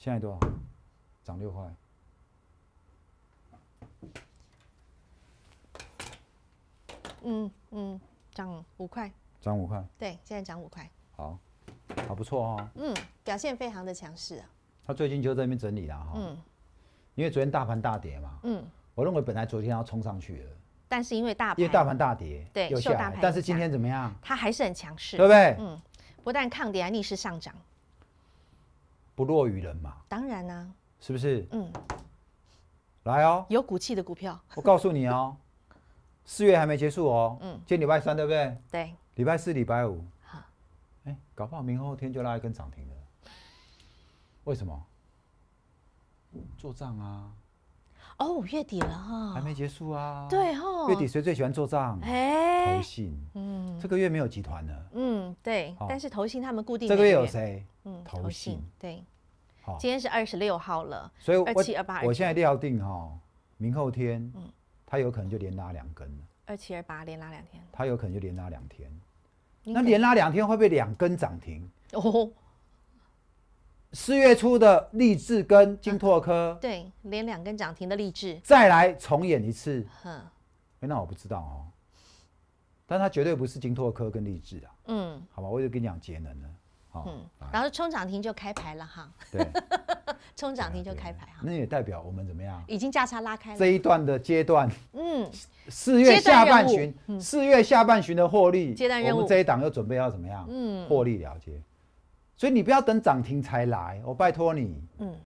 现在多少？涨六块。嗯嗯，涨五块。涨五块。对，现在涨五块。好，好不错哦，嗯，表现非常的强势啊。他最近就在那边整理了哈。嗯。因为昨天大盘大跌嘛。嗯。我认为本来昨天要冲上去了。但是因为大因为大盘大跌，对，又下。但是今天怎么样？它还是很强势，对不对？嗯。不但抗跌，还逆势上涨。不落于人嘛？当然啦，是不是？嗯，来哦，有骨气的股票，我告诉你哦，四月还没结束哦，嗯，今天礼拜三对不对？对，礼拜四、礼拜五，好，哎，搞不好明后天就拉一根涨停了，为什么？做账啊？哦，月底了哈，还没结束啊？对月底谁最喜欢做账？哎，投信，嗯，这个月没有集团了，嗯，对，但是投信他们固定，这个月有谁？嗯，投信，对。今天是二十六号了，所以二七二八，我现在料定哈，明后天，嗯，它有可能就连拉两根了。二七二八连拉两天，它有可能就连拉两天，那连拉两天会不会两根涨停？哦，四月初的励志跟金拓科，对，连两根涨停的励志，再来重演一次。哼，哎，那我不知道哦，但他绝对不是金拓科跟励志啊。嗯，好吧，我就跟你讲节能嗯，然后冲涨停就开牌了哈，对，冲涨停就开牌哈。那也代表我们怎么样？已经价差拉开了。这一段的阶段，嗯，四月下半旬，四月下半旬的获利，我们这一档又准备要怎么样？嗯，获利了结。所以你不要等涨停才来，我拜托你，嗯。